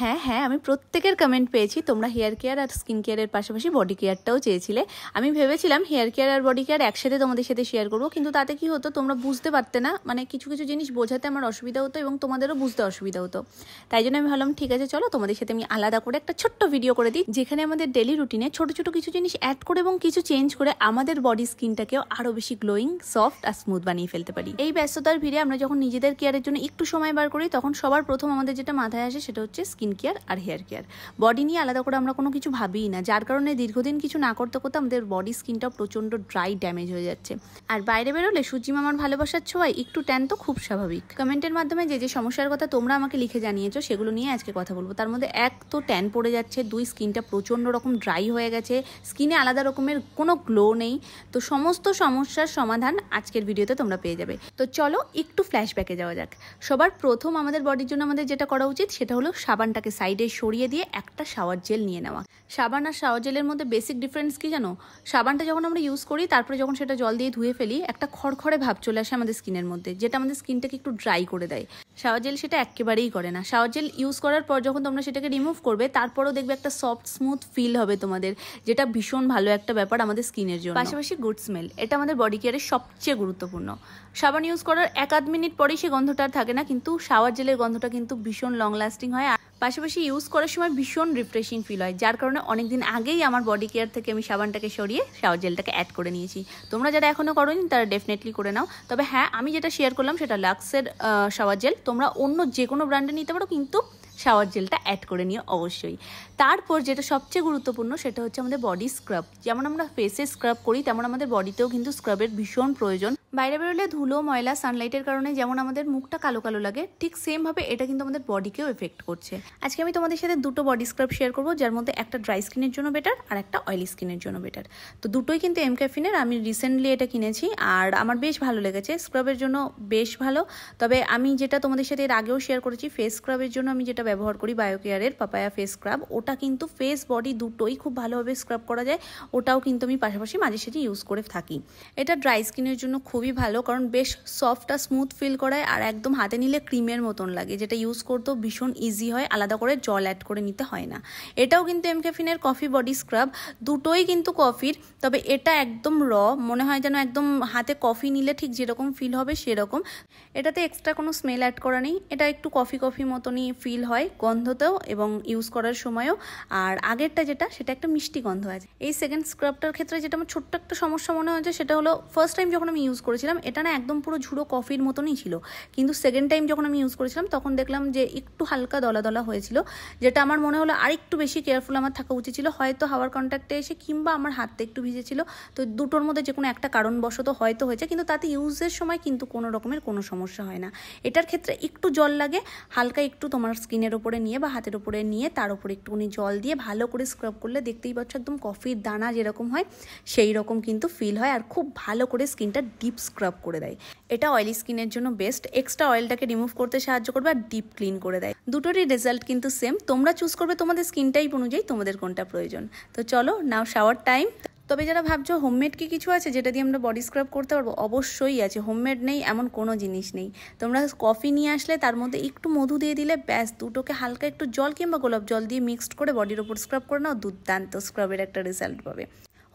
হ্যাঁ হ্যাঁ আমি প্রত্যেকের কমেন্ট পেয়েছি তোমরা হেয়ার কেয়ার আর স্কিন কেয়ারের পাশাপাশি বডি কেয়ারটাও চেয়েছিলে আমি ভেবেছিলাম হেয়ার কেয়ার আর বডি কেয়ার একসাথে তোমাদের সাথে শেয়ার করবো কিন্তু তাতে কি হতো তোমরা বুঝতে পারতে না মানে কিছু কিছু জিনিস বোঝাতে আমার অসুবিধা হতো এবং তোমাদেরও বুঝতে অসুবিধা হতো তাই জন্য আমি ভাবলাম ঠিক আছে চলো তোমাদের সাথে আমি আলাদা করে একটা ছোট্ট ভিডিও করে দিই যেখানে আমাদের ডেলি রুটিনে ছোট ছোট কিছু জিনিস অ্যাড করে এবং কিছু চেঞ্জ করে আমাদের বডি স্কিনটাকেও আরও বেশি গ্লোয়িং সফট আর স্মুথ বানিয়ে ফেলতে পারি এই ব্যস্ততার ভিড়ে আমরা যখন নিজেদের কেয়ারের জন্য একটু সময় বার করি তখন সবার প্রথম আমাদের যেটা মাথায় আসে সেটা হচ্ছে স্কিন স্কিন কেয়ার আর হেয়ার কেয়ার বডি নিয়ে আলাদা করে আমরা কোনো কিছু ভাবিই না যার কারণে দীর্ঘদিন কিছু না করতে করতে আমাদের বডি স্কিনটা প্রচণ্ড ড্রাই ড্যামেজ হয়ে যাচ্ছে আর বাইরে বেরোলে সুজি আমার ভালোবাসার ছোঁয়ায় একটু ট্যান তো খুব স্বাভাবিক কমেন্টের মাধ্যমে যে যে সমস্যার কথা তোমরা আমাকে লিখে জানিয়েছো সেগুলো নিয়ে আজকে কথা বলবো তার মধ্যে এক তো ট্যান পড়ে যাচ্ছে দুই স্কিনটা প্রচণ্ড রকম ড্রাই হয়ে গেছে স্কিনে আলাদা রকমের কোনো গ্লো নেই তো সমস্ত সমস্যার সমাধান আজকের ভিডিওতে তোমরা পেয়ে যাবে তো চলো একটু ফ্ল্যাশব্যাকে যাওয়া যাক সবার প্রথম আমাদের বডির জন্য আমাদের যেটা করা উচিত সেটা হলো সাবান সাবানটাকে সাইডে সরিয়ে দিয়ে একটা শাওয়ার জেল নিয়ে নেওয়া সাবান আর শাওয়ার জেলের মধ্যে বেসিক ডিফারেন্স কি জানো সাবানটা যখন আমরা ইউজ করি তারপরে যখন সেটা জল দিয়ে ধুয়ে ফেলি একটা খড়খড়ে ভাব চলে আসে আমাদের স্কিনের মধ্যে যেটা আমাদের স্কিনটাকে একটু ড্রাই করে দেয় শাওয়ার জেল সেটা একেবারেই করে না শাওয়ার জেল ইউজ করার পর যখন তোমরা সেটাকে রিমুভ করবে তারপরেও দেখবে একটা সফট স্মুথ ফিল হবে তোমাদের যেটা ভীষণ ভালো একটা ব্যাপার আমাদের স্কিনের জন্য পাশাপাশি গুড স্মেল এটা আমাদের বডি কেয়ারের সবচেয়ে গুরুত্বপূর্ণ সাবান ইউজ করার এক আধ মিনিট পরেই সে গন্ধটা থাকে না কিন্তু শাওয়ার জেলের গন্ধটা কিন্তু ভীষণ লং লাস্টিং হয় পাশাপাশি ইউজ করার সময় ভীষণ রিফ্রেশিং ফিল হয় যার কারণে অনেক দিন আগেই আমার বডি কেয়ার থেকে আমি সাবানটাকে সরিয়ে শাওয়ার জেলটাকে অ্যাড করে নিয়েছি তোমরা যারা এখনও করোনি তারা ডেফিনেটলি করে নাও তবে হ্যাঁ আমি যেটা শেয়ার করলাম সেটা লাক্সের শাওয়ার জেল তোমরা অন্য যে কোনো ব্র্যান্ডে নিতে পারো কিন্তু শাওয়ার জেলটা অ্যাড করে নিও অবশ্যই তারপর যেটা সবচেয়ে গুরুত্বপূর্ণ সেটা হচ্ছে আমাদের বডি স্ক্রাব যেমন আমরা ফেসে স্ক্রাব করি তেমন আমাদের বডিতেও কিন্তু স্ক্রাবের ভীষণ প্রয়োজন বাইরে বেরোলে ধুলো ময়লা সানলাইটের কারণে যেমন আমাদের মুখটা কালো কালো লাগে ঠিক সেমভাবে এটা কিন্তু আমাদের বডিকেও এফেক্ট করছে আজকে আমি তোমাদের সাথে দুটো বডি স্ক্রাব শেয়ার করবো যার মধ্যে একটা ড্রাই স্কিনের জন্য বেটার আর একটা অয়েলি স্কিনের জন্য বেটার তো দুটোই কিন্তু এম ক্যাফিনের আমি রিসেন্টলি এটা কিনেছি আর আমার বেশ ভালো লেগেছে স্ক্রাবের জন্য বেশ ভালো তবে আমি যেটা তোমাদের সাথে এর আগেও শেয়ার করেছি ফেস স্ক্রাবের জন্য আমি যেটা ব্যবহার করি বায়োকেয়ারের পাপায়া ফেস স্ক্রাব ওটা কিন্তু ফেস বডি দুটোই খুব ভালোভাবে স্ক্রাব করা যায় ওটাও কিন্তু আমি পাশাপাশি মাঝে সাঝে ইউজ করে থাকি এটা ড্রাই স্কিনের জন্য খুব খুবই ভালো কারণ বেশ সফট আর স্মুথ ফিল করায় আর একদম হাতে নিলে ক্রিমের মতন লাগে যেটা ইউজ করতেও ভীষণ ইজি হয় আলাদা করে জল অ্যাড করে নিতে হয় না এটাও কিন্তু এমকেফিনের কফি বডি স্ক্রাব দুটোই কিন্তু কফির তবে এটা একদম র মনে হয় যেন একদম হাতে কফি নিলে ঠিক যেরকম ফিল হবে সেরকম এটাতে এক্সট্রা কোনো স্মেল অ্যাড করা নেই এটা একটু কফি কফি মতনই ফিল হয় গন্ধতেও এবং ইউজ করার সময়ও আর আগেরটা যেটা সেটা একটা মিষ্টি গন্ধ আছে এই সেকেন্ড স্ক্রাবটার ক্ষেত্রে যেটা আমার ছোট্ট একটা সমস্যা মনে হয়েছে সেটা হলো ফার্স্ট টাইম যখন আমি ইউজ করেছিলাম এটা না একদম পুরো ঝুড়ো কফির মতনই ছিল কিন্তু সেকেন্ড টাইম যখন আমি ইউজ করেছিলাম তখন দেখলাম যে একটু হালকা দলা দলা হয়েছিল যেটা আমার মনে হলো আর একটু বেশি কেয়ারফুল আমার থাকা উচিত ছিল হয়তো হাওয়ার কন্ট্যাক্টে এসে কিংবা আমার হাতটা একটু ভিজেছিল তো দুটোর মধ্যে যে কোনো একটা কারণবশত হয়তো হয়েছে কিন্তু তাতে ইউজের সময় কিন্তু কোনো রকমের কোনো সমস্যা হয় না এটার ক্ষেত্রে একটু জল লাগে হালকা একটু তোমার স্কিনের ওপরে নিয়ে বা হাতের ওপরে নিয়ে তার উপরে একটুখানি জল দিয়ে ভালো করে স্ক্রাব করলে দেখতেই পাচ্ছ একদম কফির দানা যেরকম হয় সেই রকম কিন্তু ফিল হয় আর খুব ভালো করে স্কিনটা ডিপ স্ক্রাব করে দেয় এটা অয়েলি স্কিনের জন্য বেস্ট এক্সট্রা অয়েলটাকে রিমুভ করতে সাহায্য করবে আর ডিপ ক্লিন করে দেয় দুটোরই রেজাল্ট কিন্তু সেম তোমরা চুজ করবে তোমাদের স্কিন টাইপ অনুযায়ী তোমাদের কোনটা প্রয়োজন তো চলো নাও শাওয়ার টাইম তবে যারা ভাবছো হোমমেড কি কিছু আছে যেটা দিয়ে আমরা বডি স্ক্রাব করতে পারবো অবশ্যই আছে হোমমেড নেই এমন কোনো জিনিস নেই তোমরা কফি নিয়ে আসলে তার মধ্যে একটু মধু দিয়ে দিলে ব্যাস দুটোকে হালকা একটু জল কিংবা গোলাপ জল দিয়ে মিক্সড করে বডির ওপর স্ক্রাব করে নাও দুর্দান্ত স্ক্রাবের একটা রেজাল্ট পাবে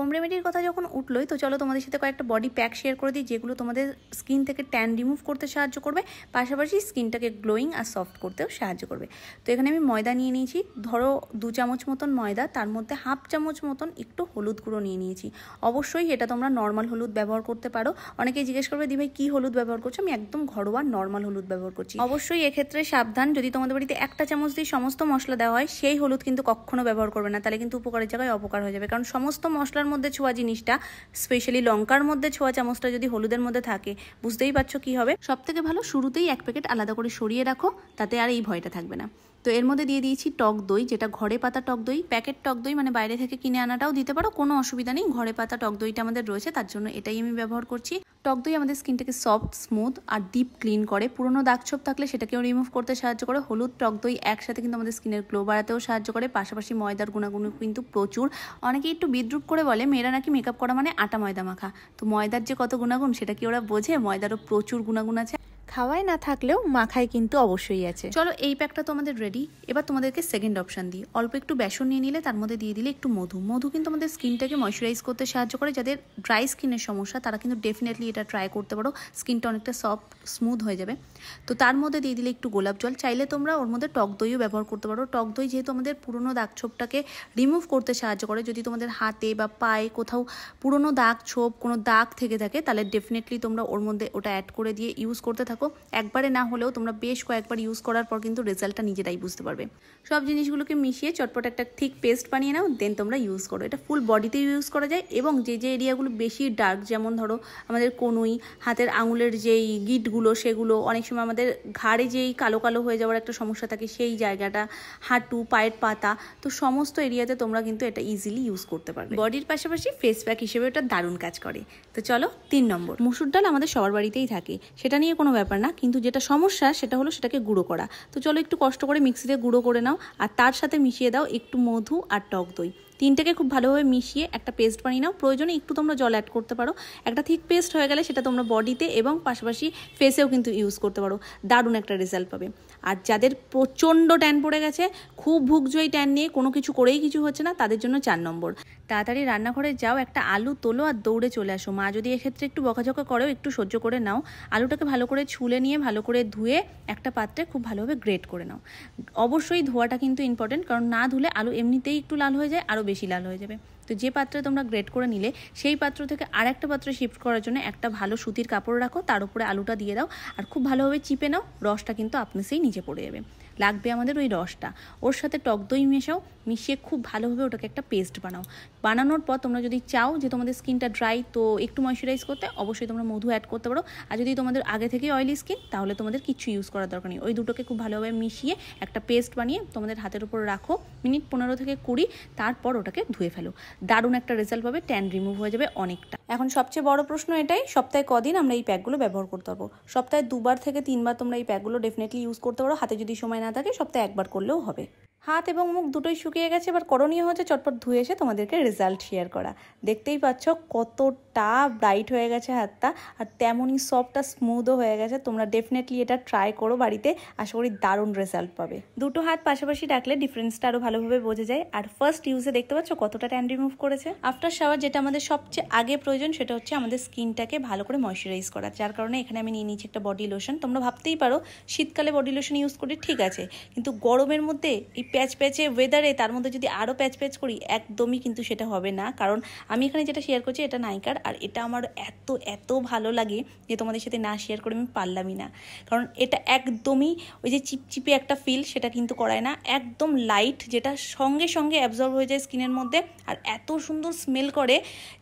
হোম রেমেডির কথা যখন উঠলোই তো চলো তোমাদের সাথে কয়েকটা বডি প্যাক শেয়ার করে দিই যেগুলো তোমাদের স্কিন থেকে ট্যান রিমুভ করতে সাহায্য করবে পাশাপাশি স্কিনটাকে গ্লোয়িং আর সফট করতেও সাহায্য করবে তো এখানে আমি ময়দা নিয়ে নিয়েছি ধরো দু চামচ মতন ময়দা তার মধ্যে হাফ চামচ মতন একটু হলুদ গুঁড়ো নিয়ে নিয়েছি অবশ্যই এটা তোমরা নর্মাল হলুদ ব্যবহার করতে পারো অনেকে জিজ্ঞেস করবে দি ভাই কী হলুদ ব্যবহার করছো আমি একদম ঘরোয়া নর্মাল হলুদ ব্যবহার করছি অবশ্যই এক্ষেত্রে সাবধান যদি তোমাদের বাড়িতে একটা চামচ দিয়ে সমস্ত মশলা দেওয়া হয় সেই হলুদ কিন্তু কখনো ব্যবহার করবে না তাহলে কিন্তু উপকারের জায়গায় অপকার হয়ে যাবে কারণ সমস্ত মশলার মধ্যে ছোঁয়া জিনিসটা স্পেশালি লঙ্কার মধ্যে ছোঁয়া চামচটা যদি হলুদের মধ্যে থাকে বুঝতেই পারছো কি হবে সব থেকে ভালো শুরুতেই এক প্যাকেট আলাদা করে সরিয়ে রাখো তাতে আর এই ভয়টা থাকবে না তো এর মধ্যে দিয়ে দিয়েছি টক দই যেটা ঘরে পাতা টক দই প্যাকেট টক দই মানে বাইরে থেকে কিনে আনাটাও দিতে পারো কোনো অসুবিধা নেই ঘরে পাতা টক দইটা আমাদের রয়েছে তার জন্য এটাই আমি ব্যবহার করছি টক দই আমাদের স্কিনটাকে সফট স্মুথ আর ডিপ ক্লিন করে পুরনো দাগছোপ থাকলে সেটাকেও রিমুভ করতে সাহায্য করে হলুদ টক দই একসাথে কিন্তু আমাদের স্কিনের গ্লো বাড়াতেও সাহায্য করে পাশাপাশি ময়দার গুণাগুণ কিন্তু প্রচুর অনেকে একটু বিদ্রুপ করে বলে মেয়েরা নাকি মেকআপ করা মানে আটা ময়দা মাখা তো ময়দার যে কত গুণাগুণ সেটা কি ওরা বোঝে ময়দারও প্রচুর গুণাগুণ আছে খাওয়ায় না থাকলেও মাখায় কিন্তু অবশ্যই আছে চলো এই প্যাকটা তোমাদের রেডি এবার তোমাদেরকে সেকেন্ড অপশান দিই অল্প একটু বেসন নিয়ে নিলে তার মধ্যে দিয়ে দিলে একটু মধু মধু কিন্তু আমাদের স্কিনটাকে ময়শ্চারাইজ করতে সাহায্য করে যাদের ড্রাই স্কিনের সমস্যা তারা কিন্তু ডেফিনেটলি এটা ট্রাই করতে পারো স্কিনটা অনেকটা সফট স্মুথ হয়ে যাবে তো তার মধ্যে দিয়ে দিলে একটু গোলাপ জল চাইলে তোমরা ওর মধ্যে টক দইও ব্যবহার করতে পারো টক দই যেহেতু আমাদের পুরনো দাগ ছোপটাকে রিমুভ করতে সাহায্য করে যদি তোমাদের হাতে বা পায়ে কোথাও পুরনো দাগ ছোপ কোনো দাগ থেকে থাকে তাহলে ডেফিনেটলি তোমরা ওর মধ্যে ওটা অ্যাড করে দিয়ে ইউজ করতে থাকো থাকো একবারে না হলেও তোমরা বেশ কয়েকবার ইউজ করার পর কিন্তু রেজাল্টটা নিজেরাই বুঝতে পারবে সব জিনিসগুলোকে মিশিয়ে চটপট একটা ঠিক পেস্ট বানিয়ে নাও দেন তোমরা ইউজ করো এটা ফুল বডিতে ইউজ করা যায় এবং যে যে এরিয়াগুলো বেশি ডার্ক যেমন ধরো আমাদের কনুই হাতের আঙুলের যেই গিটগুলো সেগুলো অনেক সময় আমাদের ঘাড়ে যেই কালো কালো হয়ে যাওয়ার একটা সমস্যা থাকে সেই জায়গাটা হাঁটু পায়ের পাতা তো সমস্ত এরিয়াতে তোমরা কিন্তু এটা ইজিলি ইউজ করতে পারবে বডির পাশাপাশি ফেস প্যাক হিসেবে এটা দারুণ কাজ করে তো চলো তিন নম্বর মুসুর ডাল আমাদের সবার বাড়িতেই থাকে সেটা নিয়ে কোনো ব্যাপার ব্যাপার না কিন্তু যেটা সমস্যা সেটা হলো সেটাকে গুঁড়ো করা তো চলো একটু কষ্ট করে মিক্সিতে গুঁড়ো করে নাও আর তার সাথে মিশিয়ে দাও একটু মধু আর টক দই তিনটাকে খুব ভালোভাবে মিশিয়ে একটা পেস্ট বানিয়ে নাও প্রয়োজনে একটু তোমরা জল অ্যাড করতে পারো একটা থিক পেস্ট হয়ে গেলে সেটা তোমরা বডিতে এবং পাশাপাশি ফেসেও কিন্তু ইউজ করতে পারো দারুণ একটা রেজাল্ট পাবে আর যাদের প্রচণ্ড ট্যান পড়ে গেছে খুব ভুগজই ট্যান নিয়ে কোনো কিছু করেই কিছু হচ্ছে না তাদের জন্য চার নম্বর তাড়াতাড়ি রান্নাঘরে যাও একটা আলু তোলো আর দৌড়ে চলে আসো মা যদি এক্ষেত্রে একটু বকাঝকা করেও একটু সহ্য করে নাও আলুটাকে ভালো করে ছুলে নিয়ে ভালো করে ধুয়ে একটা পাত্রে খুব ভালোভাবে গ্রেট করে নাও অবশ্যই ধোয়াটা কিন্তু ইম্পর্টেন্ট কারণ না ধুলে আলু এমনিতেই একটু লাল হয়ে যায় আরও বেশি লাল হয়ে যাবে তো যে পাত্রে তোমরা গ্রেট করে নিলে সেই পাত্র থেকে আর একটা পাত্রে শিফট করার জন্য একটা ভালো সুতির কাপড় রাখো তার উপরে আলুটা দিয়ে দাও আর খুব ভালোভাবে চিপে নাও রসটা কিন্তু আপনি সেই নিচে পড়ে যাবে লাগবে আমাদের ওই রসটা ওর সাথে টক দই মেশাও মিশিয়ে খুব ভালোভাবে ওটাকে একটা পেস্ট বানাও বানানোর পর তোমরা যদি চাও যে তোমাদের স্কিনটা ড্রাই তো একটু ময়শ্চারাইজ করতে অবশ্যই তোমরা মধু অ্যাড করতে পারো আর যদি তোমাদের আগে থেকে অয়েলি স্কিন তাহলে তোমাদের কিছু ইউজ করার দরকার নেই ওই দুটোকে খুব ভালোভাবে মিশিয়ে একটা পেস্ট বানিয়ে তোমাদের হাতের উপর রাখো মিনিট পনেরো থেকে কুড়ি তারপর ওটাকে ধুয়ে ফেলো দারুণ একটা রেজাল্ট পাবে ট্যান রিমুভ হয়ে যাবে অনেকটা এখন সবচেয়ে বড় প্রশ্ন এটাই সপ্তাহে কদিন আমরা এই প্যাকগুলো ব্যবহার করতে পারবো সপ্তাহে দুবার থেকে তিনবার তোমরা এই প্যাকগুলো ডেফিনেটলি ইউজ করতে পারো হাতে যদি সময় না থাকে সপ্তাহে একবার করলেও হবে হাত এবং মুখ দুটোই শুকিয়ে গেছে এবার করণীয় হচ্ছে চটপট ধুয়ে এসে তোমাদেরকে রেজাল্ট শেয়ার করা দেখতেই পাচ্ছ কতটা ব্রাইট হয়ে গেছে হাতটা আর তেমনই সফট আর স্মুথও হয়ে গেছে তোমরা ডেফিনেটলি এটা ট্রাই করো বাড়িতে আশা করি দারুণ রেজাল্ট পাবে দুটো হাত পাশাপাশি ডাকলে ডিফারেন্সটা আরও ভালোভাবে বোঝা যায় আর ফার্স্ট ইউজে দেখতে পাচ্ছ কতটা ট্যান রিমুভ করেছে আফটার শাওয়ার যেটা আমাদের সবচেয়ে আগে প্রয়োজন সেটা হচ্ছে আমাদের স্কিনটাকে ভালো করে ময়শ্চারাইজ করা যার কারণে এখানে আমি নিয়ে নিচ্ছি একটা বডি লোশন তোমরা ভাবতেই পারো শীতকালে বডি লোশন ইউজ করি ঠিক আছে কিন্তু গরমের মধ্যে এই প্যাচ প্যাচে ওয়েদারে তার মধ্যে যদি আরও প্যাচ প্যাচ করি একদমই কিন্তু সেটা হবে না কারণ আমি এখানে যেটা শেয়ার করছি এটা নাইকার আর এটা আমার এত এত ভালো লাগে যে তোমাদের সাথে না শেয়ার করে আমি পারলামই না কারণ এটা একদমই ওই যে চিপচিপে একটা ফিল সেটা কিন্তু করায় না একদম লাইট যেটা সঙ্গে সঙ্গে অ্যাবজর্ব হয়ে যায় স্কিনের মধ্যে আর এত সুন্দর স্মেল করে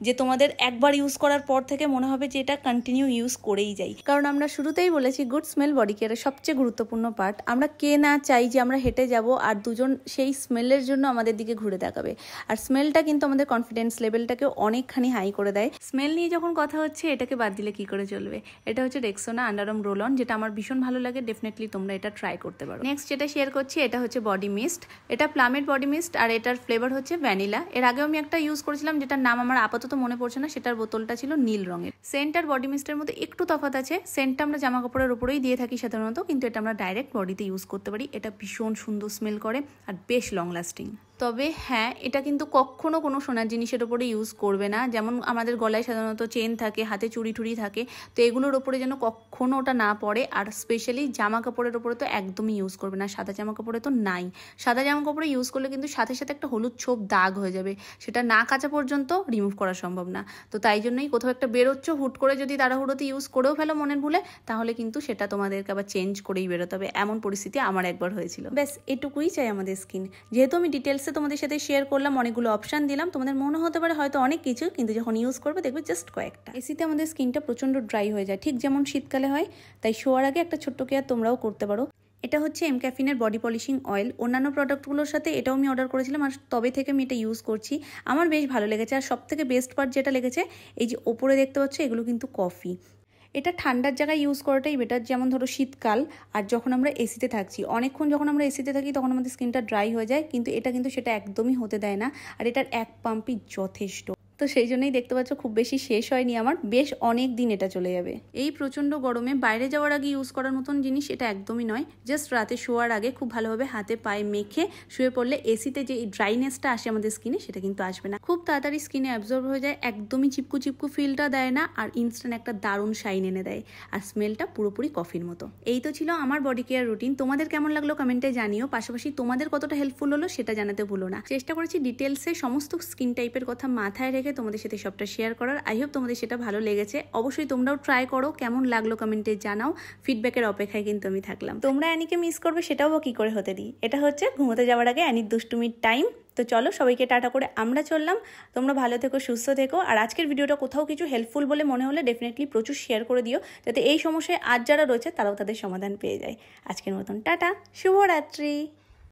যে তোমাদের একবার ইউজ করার পর থেকে মনে হবে যে এটা কন্টিনিউ ইউজ করেই যাই কারণ আমরা শুরুতেই বলেছি গুড স্মেল বডি কেয়ারের সবচেয়ে গুরুত্বপূর্ণ পার্ট আমরা কে না চাই যে আমরা হেঁটে যাব আর দুজন লোকজন সেই স্মেলের জন্য আমাদের দিকে ঘুরে দেখাবে আর স্মেলটা কিন্তু আমাদের কনফিডেন্স লেভেলটাকে অনেকখানি হাই করে দেয় স্মেল নিয়ে যখন কথা হচ্ছে এটাকে বাদ দিলে কি করে চলবে এটা হচ্ছে রেক্সোনা আন্ডারম রোলন যেটা আমার ভীষণ ভালো লাগে ডেফিনেটলি তোমরা এটা ট্রাই করতে পারো নেক্সট যেটা শেয়ার করছি এটা হচ্ছে বডি মিস্ট এটা প্লামেট বডি মিস্ট আর এটার ফ্লেভার হচ্ছে ভ্যানিলা এর আগেও আমি একটা ইউজ করেছিলাম যেটার নাম আমার আপাতত মনে পড়ছে না সেটার বোতলটা ছিল নীল রঙের সেন্ট আর বডি মিস্টের মধ্যে একটু তফাত আছে সেন্টটা আমরা জামা কাপড়ের উপরেই দিয়ে থাকি সাধারণত কিন্তু এটা আমরা ডাইরেক্ট বডিতে ইউজ করতে পারি এটা ভীষণ সুন্দর স্মেল করে আর বেশ লং লাস্টিং তবে হ্যাঁ এটা কিন্তু কখনো কোনো সোনার জিনিসের ওপরে ইউজ করবে না যেমন আমাদের গলায় সাধারণত চেন থাকে হাতে চুড়ি টুড়ি থাকে তো এগুলোর ওপরে যেন কখনো ওটা না পড়ে আর স্পেশালি জামা কাপড়ের ওপরে তো একদমই ইউজ করবে না সাদা জামা কাপড়ে তো নাই সাদা জামা কাপড়ে ইউজ করলে কিন্তু সাথে সাথে একটা হলুদ ছোপ দাগ হয়ে যাবে সেটা না কাঁচা পর্যন্ত রিমুভ করা সম্ভব না তো তাই জন্যই কোথাও একটা বেরোচ্ছ হুট করে যদি তাড়াহুড়োতে ইউজ করেও ফেলো মনের ভুলে তাহলে কিন্তু সেটা তোমাদেরকে আবার চেঞ্জ করেই বেরোতে হবে এমন পরিস্থিতি আমার একবার হয়েছিল ব্যাস এটুকুই চাই আমাদের স্কিন যেহেতু আমি ডিটেলস ডিটেলসে তোমাদের সাথে শেয়ার করলাম অনেকগুলো অপশান দিলাম তোমাদের মনে হতে পারে হয়তো অনেক কিছু কিন্তু যখন ইউজ করবে দেখবে জাস্ট কয়েকটা এসিতে আমাদের স্কিনটা প্রচণ্ড ড্রাই হয়ে যায় ঠিক যেমন শীতকালে হয় তাই শোয়ার আগে একটা ছোট্ট কেয়ার তোমরাও করতে পারো এটা হচ্ছে এম ক্যাফিনের বডি পলিশিং অয়েল অন্যান্য প্রোডাক্টগুলোর সাথে এটাও আমি অর্ডার করেছিলাম আর তবে থেকে আমি এটা ইউজ করছি আমার বেশ ভালো লেগেছে আর সব থেকে বেস্ট পার্ট যেটা লেগেছে এই যে ওপরে দেখতে পাচ্ছ এগুলো কিন্তু কফি এটা ঠান্ডার জায়গায় ইউজ করাটাই বেটার যেমন ধরো শীতকাল আর যখন আমরা এসিতে থাকছি অনেকক্ষণ যখন আমরা এসিতে থাকি তখন আমাদের স্কিনটা ড্রাই হয়ে যায় কিন্তু এটা কিন্তু সেটা একদমই হতে দেয় না আর এটার এক পাম্পই যথেষ্ট তো সেই জন্যই দেখতে পাচ্ছ খুব বেশি শেষ হয়নি আমার বেশ অনেক দিন এটা চলে যাবে এই প্রচণ্ড গরমে বাইরে যাওয়ার আগে ইউজ করার মতন জিনিস এটা একদমই নয় জাস্ট রাতে শোয়ার আগে খুব ভালোভাবে হাতে পায়ে মেখে শুয়ে পড়লে এসিতে যে এই ড্রাইনেসটা আসে আমাদের স্কিনে সেটা কিন্তু আসবে না খুব তাড়াতাড়ি স্কিনে অ্যাবজর্ব হয়ে যায় একদমই চিপকু চিপকু ফিলটা দেয় না আর ইনস্ট্যান্ট একটা দারুণ শাইন এনে দেয় আর স্মেলটা পুরোপুরি কফির মতো এই তো ছিল আমার বডি কেয়ার রুটিন তোমাদের কেমন লাগলো কমেন্টে জানিও পাশাপাশি তোমাদের কতটা হেল্পফুল হলো সেটা জানাতে ভুলো না চেষ্টা করেছি ডিটেলসে সমস্ত স্কিন টাইপের কথা মাথায় রেখে থেকে তোমাদের সাথে সবটা শেয়ার করার আই হোপ তোমাদের সেটা ভালো লেগেছে অবশ্যই তোমরাও ট্রাই করো কেমন লাগলো কমেন্টে জানাও ফিডব্যাকের অপেক্ষায় কিন্তু আমি থাকলাম তোমরা অ্যানিকে মিস করবে সেটাও বা কী করে হতে দিই এটা হচ্ছে ঘুমোতে যাওয়ার আগে অ্যানির দুষ্টুমির টাইম তো চলো সবাইকে টাটা করে আমরা চললাম তোমরা ভালো থেকো সুস্থ থেকো আর আজকের ভিডিওটা কোথাও কিছু হেল্পফুল বলে মনে হলে ডেফিনেটলি প্রচুর শেয়ার করে দিও যাতে এই সমস্যায় আজ যারা রয়েছে তারাও তাদের সমাধান পেয়ে যায় আজকের মতন টাটা শুভরাত্রি